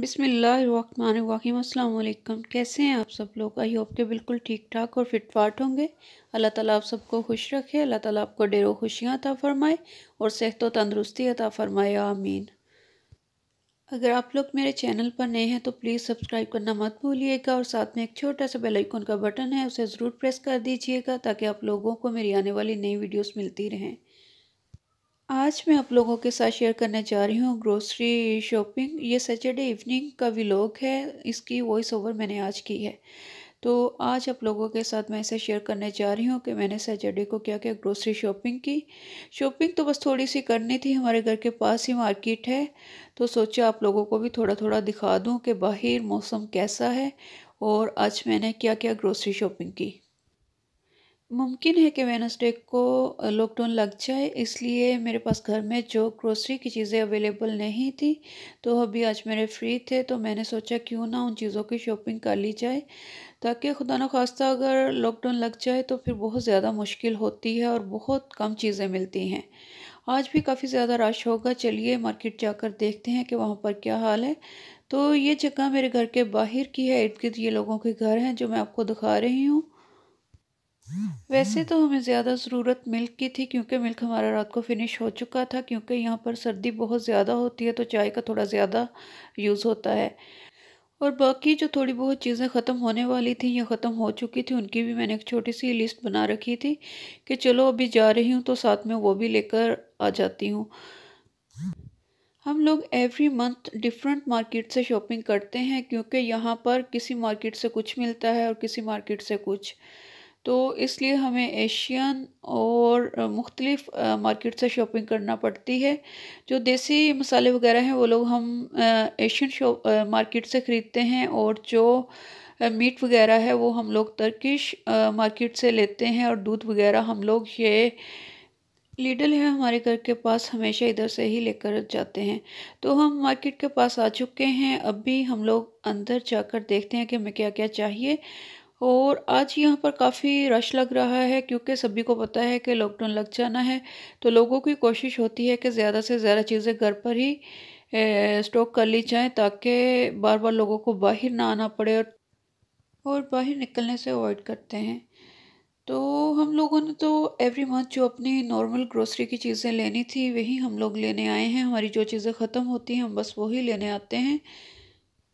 बिसमीम अल्लाम कैसे हैं आप सब लोग आई होप के बिल्कुल ठीक ठाक और फिटफाट होंगे अल्लाह ताला आप सबको खुश रखे अल्लाह ताला आपको डेरो खुशियाँ अता फ़रमाए और सेहत व तंदरुस्ती अता फ़रमाए आमीन अगर आप लोग मेरे चैनल पर नए हैं तो प्लीज़ सब्सक्राइब करना मत भूलिएगा और साथ में एक छोटा सा बेल आइकन का बटन है उसे ज़रूर प्रेस कर दीजिएगा ताकि आप लोगों को मेरी आने वाली नई वीडियोज़ मिलती रहें आज मैं आप लोगों के साथ शेयर करने जा रही हूँ ग्रोसरी शॉपिंग ये सैटरडे इवनिंग का व्लॉग है इसकी वॉइस ओवर मैंने आज की है तो आज आप लोगों के साथ मैं इसे शेयर करने जा रही हूँ कि मैंने सैटरडे को क्या क्या ग्रोसरी शॉपिंग की शॉपिंग तो बस थोड़ी सी करनी थी हमारे घर के पास ही मार्केट है तो सोचा आप लोगों को भी थोड़ा थोड़ा दिखा दूँ कि बाहर मौसम कैसा है और आज मैंने क्या क्या ग्रोसरी शॉपिंग की मुमकिन है कि वेनसडे को लॉकडाउन लग जाए इसलिए मेरे पास घर में जो ग्रोसरी की चीज़ें अवेलेबल नहीं थी तो अभी आज मेरे फ्री थे तो मैंने सोचा क्यों ना उन चीज़ों की शॉपिंग कर ली जाए ताकि खुदा न खास्ता अगर लॉकडाउन लग जाए तो फिर बहुत ज़्यादा मुश्किल होती है और बहुत कम चीज़ें मिलती हैं आज भी काफ़ी ज़्यादा रश होगा चलिए मार्केट जाकर देखते हैं कि वहाँ पर क्या हाल है तो ये जगह मेरे घर के बाहर की है इर्द गिर्द ये लोगों के घर हैं जो मैं आपको दिखा रही हूँ वैसे तो हमें ज़्यादा ज़रूरत मिल्क की थी क्योंकि मिल्क हमारा रात को फिनिश हो चुका था क्योंकि यहाँ पर सर्दी बहुत ज़्यादा होती है तो चाय का थोड़ा ज़्यादा यूज़ होता है और बाकी जो थोड़ी बहुत चीज़ें ख़त्म होने वाली थी या ख़त्म हो चुकी थी उनकी भी मैंने एक छोटी सी लिस्ट बना रखी थी कि चलो अभी जा रही हूँ तो साथ में वो भी लेकर आ जाती हूँ हम लोग एवरी मंथ डिफरेंट मार्केट से शॉपिंग करते हैं क्योंकि यहाँ पर किसी मार्केट से कुछ मिलता है और किसी मार्केट से कुछ तो इसलिए हमें एशियन और मुख्तलिफ मार्केट से शॉपिंग करना पड़ती है जो देसी मसाले वगैरह हैं वो लोग हम एशियन शॉप मार्केट से ख़रीदते हैं और जो मीट वगैरह है वो हम लोग तर्किश मार्केट से लेते हैं और दूध वगैरह हम लोग ये लीडल है हमारे घर के पास हमेशा इधर से ही लेकर जाते हैं तो हम मार्केट के पास आ चुके हैं अब भी हम लोग अंदर जाकर देखते हैं कि हमें क्या क्या चाहिए और आज यहाँ पर काफ़ी रश लग रहा है क्योंकि सभी को पता है कि लॉकडाउन लग जाना है तो लोगों की कोशिश होती है कि ज़्यादा से ज़्यादा चीज़ें घर पर ही स्टॉक कर ली जाएँ ताकि बार बार लोगों को बाहर ना आना पड़े और और बाहर निकलने से अवॉइड करते हैं तो हम लोगों ने तो एवरी मंथ जो अपनी नॉर्मल ग्रोसरी की चीज़ें लेनी थी वही हम लोग लेने आए हैं हमारी जो चीज़ें ख़त्म होती हैं हम बस वही लेने आते हैं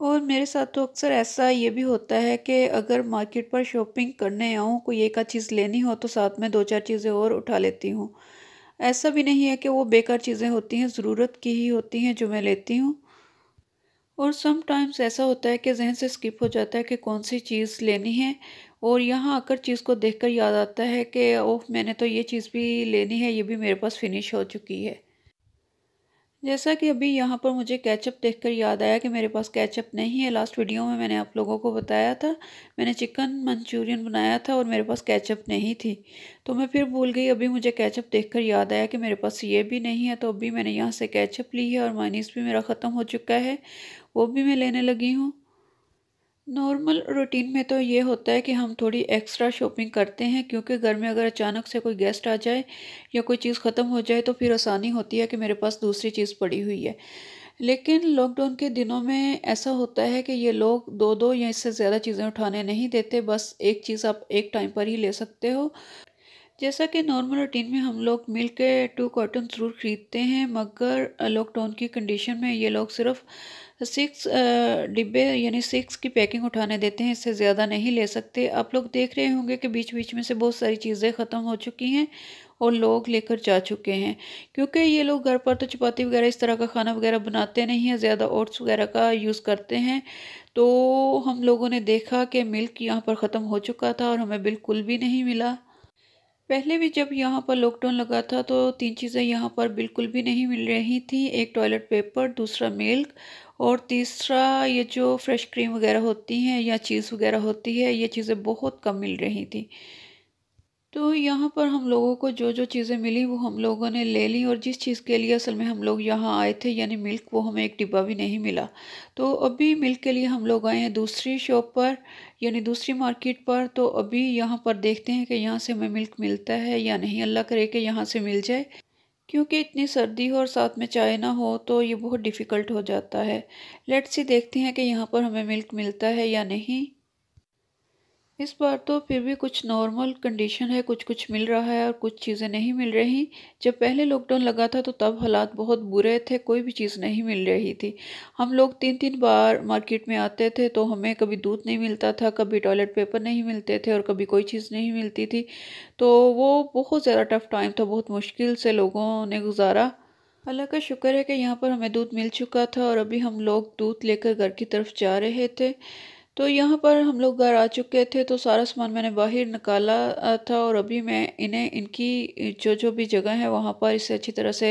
और मेरे साथ तो अक्सर ऐसा ये भी होता है कि अगर मार्केट पर शॉपिंग करने आऊँ कोई एक आध चीज़ लेनी हो तो साथ में दो चार चीज़ें और उठा लेती हूँ ऐसा भी नहीं है कि वो बेकार चीज़ें होती हैं ज़रूरत की ही होती हैं जो मैं लेती हूँ और समटाइम्स ऐसा होता है कि जहन से स्किप हो जाता है कि कौन सी चीज़ लेनी है और यहाँ आकर चीज़ को देखकर याद आता है कि ओह मैंने तो ये चीज़ भी लेनी है ये भी मेरे पास फिनिश हो चुकी है जैसा कि अभी यहाँ पर मुझे कैचअप देखकर याद आया कि मेरे पास कैचअप नहीं है लास्ट वीडियो में मैंने आप लोगों को बताया था मैंने चिकन मंचूरियन बनाया था और मेरे पास कैचअप नहीं थी तो मैं फिर भूल गई अभी मुझे कैचअप देखकर याद आया कि मेरे पास ये भी नहीं है तो अभी मैंने यहाँ से कैचअप ली है और माइनीस भी मेरा ख़त्म हो चुका है वो भी मैं लेने लगी हूँ नॉर्मल रूटीन में तो ये होता है कि हम थोड़ी एक्स्ट्रा शॉपिंग करते हैं क्योंकि घर में अगर अचानक से कोई गेस्ट आ जाए या कोई चीज़ ख़त्म हो जाए तो फिर आसानी होती है कि मेरे पास दूसरी चीज़ पड़ी हुई है लेकिन लॉकडाउन के दिनों में ऐसा होता है कि ये लोग दो दो या इससे ज़्यादा चीज़ें उठाने नहीं देते बस एक चीज़ आप एक टाइम पर ही ले सकते हो जैसा कि नॉर्मल रूटीन में हम लोग मिल के टू कॉटन ज़रूर ख़रीदते हैं मगर लॉकडाउन की कंडीशन में ये लोग सिर्फ सिक्स डिब्बे यानी सिक्स की पैकिंग उठाने देते हैं इससे ज़्यादा नहीं ले सकते आप लोग देख रहे होंगे कि बीच बीच में से बहुत सारी चीज़ें ख़त्म हो चुकी हैं और लोग लेकर जा चुके हैं क्योंकि ये लोग घर पर तो चपाती वगैरह इस तरह का खाना वगैरह बनाते नहीं हैं ज़्यादा ओट्स वगैरह का यूज़ करते हैं तो हम लोगों ने देखा कि मिल्क यहाँ पर ख़त्म हो चुका था और हमें बिल्कुल भी नहीं मिला पहले भी जब यहाँ पर लॉकडाउन लगा था तो तीन चीज़ें यहाँ पर बिल्कुल भी नहीं मिल रही थी एक टॉयलेट पेपर दूसरा मिल्क और तीसरा ये जो फ्रेश क्रीम वगैरह होती हैं या चीज़ वगैरह होती है ये चीज़ें बहुत कम मिल रही थी तो यहाँ पर हम लोगों को जो जो चीज़ें मिली वो हम लोगों ने ले ली और जिस चीज़ के लिए असल में हम लोग यहाँ आए थे यानी मिल्क वो हमें एक डिब्बा भी नहीं मिला तो अभी मिल्क के लिए हम लोग आए हैं दूसरी शॉप पर यानी दूसरी मार्केट पर तो अभी यहाँ पर देखते हैं कि यहाँ से हमें मिल्क मिलता है या नहीं अल्लाह करे कि यहाँ से मिल जाए क्योंकि इतनी सर्दी हो और साथ में चाय ना हो तो ये बहुत डिफ़िकल्ट हो जाता है लेट्स ही देखते हैं कि यहाँ पर हमें मिल्क मिलता है या नहीं इस बार तो फिर भी कुछ नॉर्मल कंडीशन है कुछ कुछ मिल रहा है और कुछ चीज़ें नहीं मिल रही जब पहले लॉकडाउन लगा था तो तब हालात बहुत बुरे थे कोई भी चीज़ नहीं मिल रही थी हम लोग तीन तीन बार मार्केट में आते थे तो हमें कभी दूध नहीं मिलता था कभी टॉयलेट पेपर नहीं मिलते थे और कभी कोई चीज़ नहीं मिलती थी तो वो बहुत ज़्यादा टफ टाइम था बहुत मुश्किल से लोगों ने गुजारा अल्लाह का शुक्र है कि यहाँ पर हमें दूध मिल चुका था और अभी हम लोग दूध लेकर घर की तरफ जा रहे थे तो यहाँ पर हम लोग घर आ चुके थे तो सारा सामान मैंने बाहर निकाला था और अभी मैं इन्हें इनकी जो जो भी जगह है वहाँ पर इसे अच्छी तरह से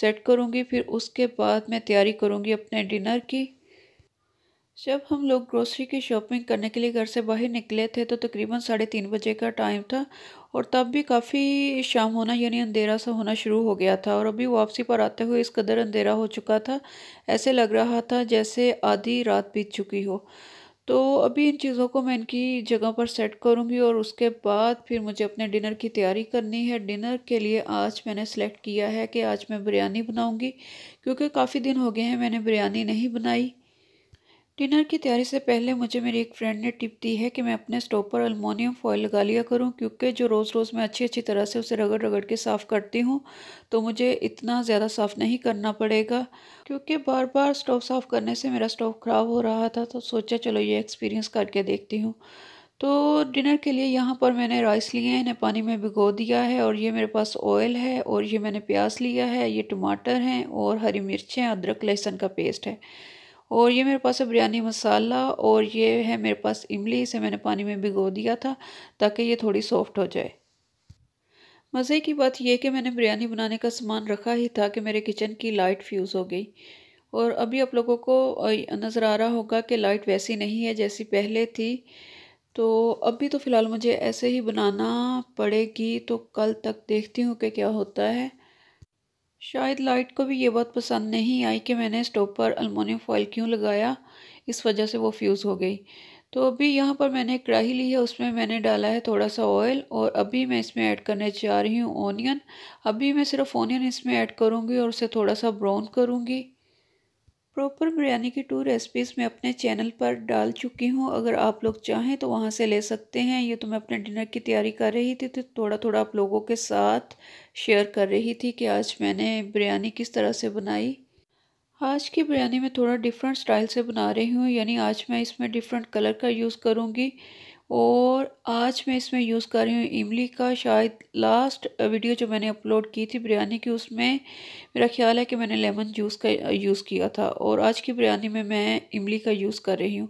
सेट करूँगी फिर उसके बाद मैं तैयारी करूँगी अपने डिनर की जब हम लोग ग्रोसरी की शॉपिंग करने के लिए घर से बाहर निकले थे तो तकरीबन साढ़े तीन बजे का टाइम था और तब भी काफ़ी शाम होना यानी अंधेरा सा होना शुरू हो गया था और अभी वापसी पर आते हुए इस कदर अंधेरा हो चुका था ऐसे लग रहा था जैसे आधी रात बीत चुकी हो तो अभी इन चीज़ों को मैं इनकी जगह पर सेट करूँगी और उसके बाद फिर मुझे अपने डिनर की तैयारी करनी है डिनर के लिए आज मैंने सेलेक्ट किया है कि आज मैं बिरयानी बनाऊँगी क्योंकि काफ़ी दिन हो गए हैं मैंने बिरयानी नहीं बनाई डिनर की तैयारी से पहले मुझे मेरी एक फ्रेंड ने टिप दी है कि मैं अपने स्टोव पर अल्मोनियम फॉयल लगा लिया करूं क्योंकि जो रोज़ रोज़ मैं अच्छी अच्छी तरह से उसे रगड़ रगड़ के साफ़ करती हूं तो मुझे इतना ज़्यादा साफ़ नहीं करना पड़ेगा क्योंकि बार बार स्टोव साफ़ करने से मेरा स्टोव ख़राब हो रहा था तो सोचा चलो ये एक्सपीरियंस करके देखती हूँ तो डिनर के लिए यहाँ पर मैंने राइस लिए हैं इन्हें पानी में भिगो दिया है और ये मेरे पास ऑयल है और ये मैंने प्याज लिया है ये टमाटर हैं और हरी मिर्चें अदरक लहसुन का पेस्ट है और ये मेरे पास है बिरयानी मसाला और ये है मेरे पास इमली इसे मैंने पानी में भिगो दिया था ताकि ये थोड़ी सॉफ्ट हो जाए मज़े की बात यह कि मैंने बिरयानी बनाने का सामान रखा ही था कि मेरे किचन की लाइट फ्यूज़ हो गई और अभी आप लोगों को नज़र आ रहा होगा कि लाइट वैसी नहीं है जैसी पहले थी तो अभी तो फ़िलहाल मुझे ऐसे ही बनाना पड़ेगी तो कल तक देखती हूँ कि क्या होता है शायद लाइट को भी ये बात पसंद नहीं आई कि मैंने स्टोव पर अलमोनियम फॉइल क्यों लगाया इस वजह से वो फ्यूज़ हो गई तो अभी यहाँ पर मैंने कढ़ाई ली है उसमें मैंने डाला है थोड़ा सा ऑयल और अभी मैं इसमें ऐड करने जा रही हूँ ऑनियन अभी मैं सिर्फ ऑनियन इसमें ऐड करूँगी और उसे थोड़ा सा ब्राउन करूँगी प्रॉपर बिरयानी की टू रेसिपीज़ मैं अपने चैनल पर डाल चुकी हूँ अगर आप लोग चाहें तो वहाँ से ले सकते हैं ये तो मैं अपने डिनर की तैयारी कर रही थी तो थोड़ा थोड़ा आप लोगों के साथ शेयर कर रही थी कि आज मैंने बिरयानी किस तरह से बनाई आज की बिरयानी मैं थोड़ा डिफरेंट स्टाइल से बना रही हूँ यानी आज मैं इसमें डिफरेंट कलर का यूज़ करूँगी और आज मैं इसमें यूज़ कर रही हूँ इमली का शायद लास्ट वीडियो जो मैंने अपलोड की थी बिरयानी की उसमें मेरा ख्याल है कि मैंने लेमन जूस का यूज़ किया था और आज की बिरयानी में मैं इमली का यूज़ कर रही हूँ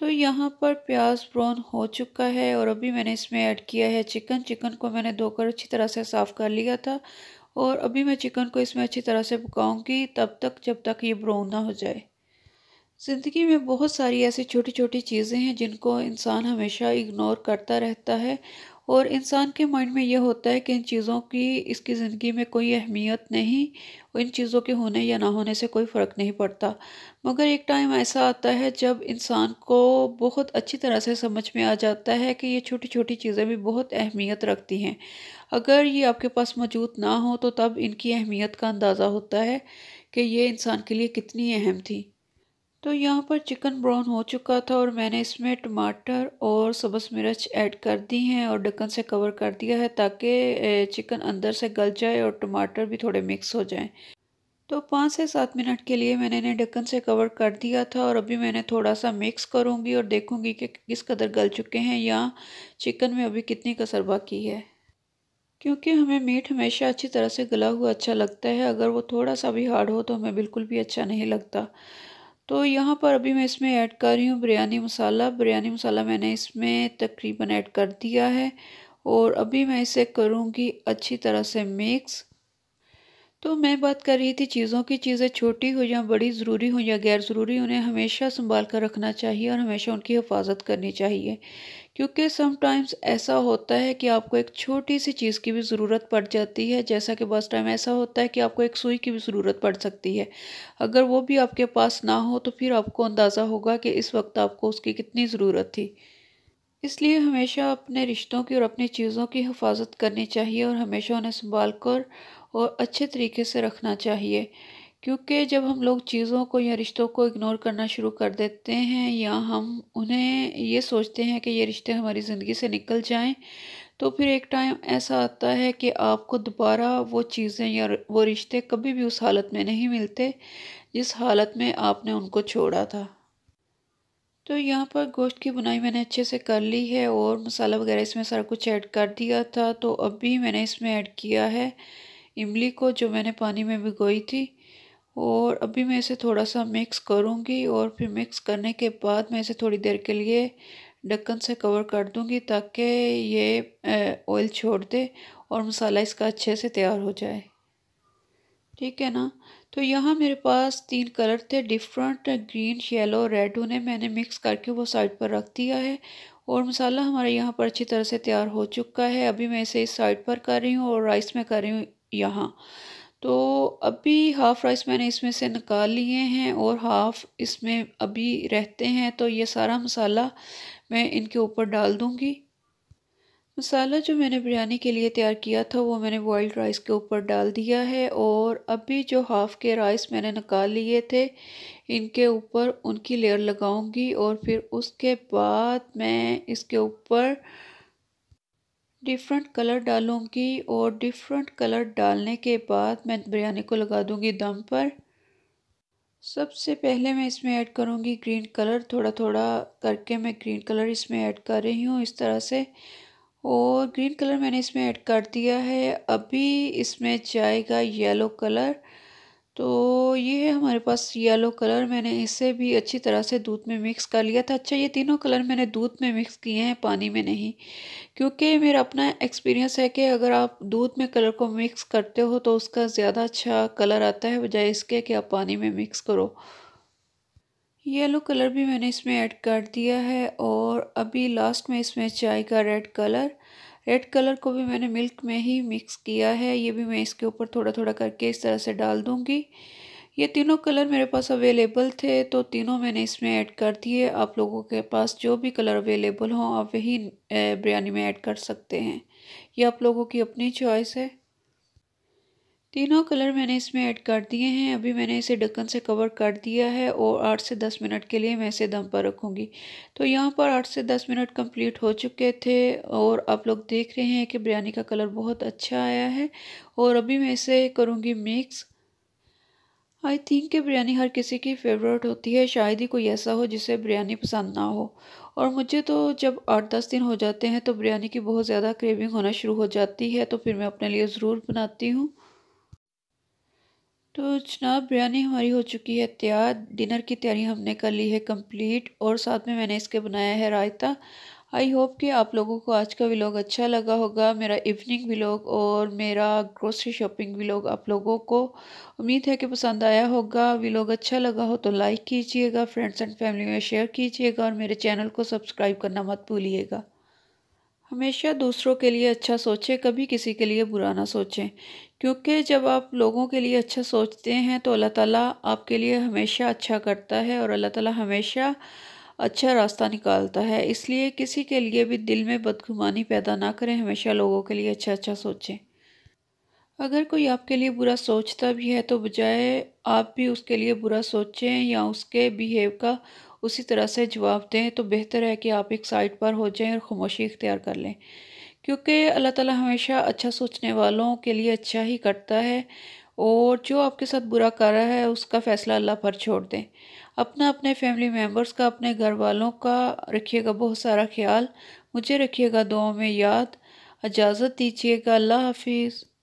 तो यहाँ पर प्याज ब्राउन हो चुका है और अभी मैंने इसमें ऐड किया है चिकन चिकन को मैंने धोकर अच्छी तरह से साफ़ कर लिया था और अभी मैं चिकन को इसमें अच्छी तरह से पकाऊंगी तब तक जब तक ये ब्राउन ना हो जाए ज़िंदगी में बहुत सारी ऐसी छोटी छोटी चीज़ें हैं जिनको इंसान हमेशा इग्नोर करता रहता है और इंसान के माइंड में यह होता है कि इन चीज़ों की इसकी ज़िंदगी में कोई अहमियत नहीं और इन चीज़ों के होने या ना होने से कोई फ़र्क नहीं पड़ता मगर एक टाइम ऐसा आता है जब इंसान को बहुत अच्छी तरह से समझ में आ जाता है कि ये छोटी छोटी चीज़ें भी बहुत अहमियत रखती हैं अगर ये आपके पास मौजूद ना हो तो तब इनकी अहमियत का अंदाज़ा होता है कि ये इंसान के लिए कितनी अहम थी तो यहाँ पर चिकन ब्राउन हो चुका था और मैंने इसमें टमाटर और सब्ज़ मिर्च ऐड कर दी हैं और ढक्कन से कवर कर दिया है ताकि चिकन अंदर से गल जाए और टमाटर भी थोड़े मिक्स हो जाएं तो पाँच से सात मिनट के लिए मैंने इन्हें ढक्कन से कवर कर दिया था और अभी मैंने थोड़ा सा मिक्स करूँगी और देखूँगी कि किस कदर गल चुके हैं या चिकन में अभी कितनी कसर बाकी है क्योंकि हमें मीट हमेशा अच्छी तरह से गला हुआ अच्छा लगता है अगर वो थोड़ा सा भी हार्ड हो तो हमें बिल्कुल भी अच्छा नहीं लगता तो यहाँ पर अभी मैं इसमें ऐड कर रही हूँ बिरयानी मसाला बिरयानी मसाला मैंने इसमें तकरीबन ऐड कर दिया है और अभी मैं इसे करूँगी अच्छी तरह से मिक्स तो मैं बात कर रही थी चीज़ों की चीज़ें छोटी हो या बड़ी ज़रूरी हो या गैर ज़रूरी उन्हें हमेशा संभाल कर रखना चाहिए और हमेशा उनकी हिफाजत करनी चाहिए क्योंकि समटाइम्स ऐसा होता है कि आपको एक छोटी सी चीज़ की भी ज़रूरत पड़ जाती है जैसा कि बस टाइम ऐसा होता है कि आपको एक सुई की भी ज़रूरत पड़ सकती है अगर वो भी आपके पास ना हो तो फिर आपको अंदाज़ा होगा कि इस वक्त आपको उसकी कितनी ज़रूरत थी इसलिए हमेशा अपने रिश्तों की और अपनी चीज़ों की हिफाजत करनी चाहिए और हमेशा उन्हें संभाल कर और अच्छे तरीके से रखना चाहिए क्योंकि जब हम लोग चीज़ों को या रिश्तों को इग्नोर करना शुरू कर देते हैं या हम उन्हें ये सोचते हैं कि ये रिश्ते हमारी ज़िंदगी से निकल जाएं तो फिर एक टाइम ऐसा आता है कि आपको दोबारा वो चीज़ें या वो रिश्ते कभी भी उस हालत में नहीं मिलते जिस हालत में आपने उनको छोड़ा था तो यहाँ पर गोश्त की बुनाई मैंने अच्छे से कर ली है और मसाला वगैरह इसमें सारा कुछ ऐड कर दिया था तो अभी मैंने इसमें ऐड किया है इमली को जो मैंने पानी में भिगोई थी और अभी मैं इसे थोड़ा सा मिक्स करूँगी और फिर मिक्स करने के बाद मैं इसे थोड़ी देर के लिए ढक्कन से कवर कर दूँगी ताकि ये ऑयल छोड़ दे और मसाला इसका अच्छे से तैयार हो जाए ठीक है ना तो यहाँ मेरे पास तीन कलर थे डिफरेंट ग्रीन येलो रेड उन्हें मैंने मिक्स करके वो साइड पर रख दिया है और मसाला हमारे यहाँ पर अच्छी तरह से तैयार हो चुका है अभी मैं इसे इस साइड पर कर रही हूँ और राइस में कर रही हूँ यहाँ तो अभी हाफ़ राइस मैंने इसमें से निकाल लिए हैं और हाफ़ इसमें अभी रहते हैं तो ये सारा मसाला मैं इनके ऊपर डाल दूँगी मसाला जो मैंने बिरयानी के लिए तैयार किया था वो मैंने बॉइल्ड राइस के ऊपर डाल दिया है और अभी जो हाफ़ के राइस मैंने निकाल लिए थे इनके ऊपर उनकी लेयर लगाऊंगी और फिर उसके बाद मैं इसके ऊपर डिफरेंट कलर डालूँगी और डिफरेंट कलर डालने के बाद मैं बिरयानी को लगा दूँगी दम पर सबसे पहले मैं इसमें ऐड करूँगी ग्रीन कलर थोड़ा थोड़ा करके मैं ग्रीन कलर इसमें ऐड कर रही हूँ इस तरह से और ग्रीन कलर मैंने इसमें ऐड कर दिया है अभी इसमें जाएगा येलो कलर तो ये है हमारे पास येलो कलर मैंने इसे भी अच्छी तरह से दूध में मिक्स कर लिया था अच्छा ये तीनों कलर मैंने दूध में मिक्स किए हैं पानी में नहीं क्योंकि मेरा अपना एक्सपीरियंस है कि अगर आप दूध में कलर को मिक्स करते हो तो उसका ज़्यादा अच्छा कलर आता है बजाय इसके कि आप पानी में मिक्स करो येलो कलर भी मैंने इसमें ऐड कर दिया है और अभी लास्ट में इसमें चाय का रेड कलर रेड कलर को भी मैंने मिल्क में ही मिक्स किया है ये भी मैं इसके ऊपर थोड़ा थोड़ा करके इस तरह से डाल दूँगी ये तीनों कलर मेरे पास अवेलेबल थे तो तीनों मैंने इसमें ऐड कर दिए आप लोगों के पास जो भी कलर अवेलेबल हो आप वही बिरयानी में ऐड कर सकते हैं ये आप लोगों की अपनी चॉइस है तीनों कलर मैंने इसमें ऐड कर दिए हैं अभी मैंने इसे ढक्कन से कवर कर दिया है और आठ से दस मिनट के लिए मैं इसे दम पर रखूँगी तो यहाँ पर आठ से दस मिनट कंप्लीट हो चुके थे और आप लोग देख रहे हैं कि बिरयानी का कलर बहुत अच्छा आया है और अभी मैं इसे करूँगी मिक्स आई थिंक कि बिरयानी हर किसी की फेवरेट होती है शायद ही कोई ऐसा हो जिसे बिरयानी पसंद ना हो और मुझे तो जब आठ दस दिन हो जाते हैं तो बिरयानी की बहुत ज़्यादा क्रेविंग होना शुरू हो जाती है तो फिर मैं अपने लिए ज़रूर बनाती हूँ तो जनाब बिरयानी हमारी हो चुकी है तैयार डिनर की तैयारी हमने कर ली है कंप्लीट और साथ में मैंने इसके बनाया है रायता आई होप कि आप लोगों को आज का व्लॉग अच्छा लगा होगा मेरा इवनिंग व्लॉग और मेरा ग्रोसरी शॉपिंग व्लॉग आप लोगों को उम्मीद है कि पसंद आया होगा व्लॉग अच्छा लगा हो तो लाइक कीजिएगा फ्रेंड्स एंड फैमिली में शेयर कीजिएगा और मेरे चैनल को सब्सक्राइब करना मत भूलिएगा हमेशा दूसरों के लिए अच्छा सोचें कभी किसी के लिए बुरा ना सोचें क्योंकि जब आप लोगों के लिए अच्छा सोचते हैं तो अल्लाह ताला आपके लिए हमेशा अच्छा करता है और अल्लाह ताला हमेशा अच्छा रास्ता निकालता है इसलिए किसी के लिए भी दिल में बदगुमानी पैदा ना करें हमेशा लोगों के लिए अच्छा अच्छा सोचें अगर कोई आपके लिए बुरा सोचता भी है तो बजाय आप भी उसके लिए बुरा सोचें या उसके बिहेव का उसी तरह से जवाब दें तो बेहतर है कि आप एक साइड पर हो जाएं और खामोशी इख्तियार कर लें क्योंकि अल्लाह ताला हमेशा अच्छा सोचने वालों के लिए अच्छा ही करता है और जो आपके साथ बुरा कर रहा है उसका फ़ैसला अल्लाह पर छोड़ दें अपना अपने फैमिली मेम्बर्स का अपने घर वालों का रखिएगा बहुत सारा ख्याल मुझे रखिएगा दुआओं में याद इजाज़त दीजिएगा अल्लाह हाफिज़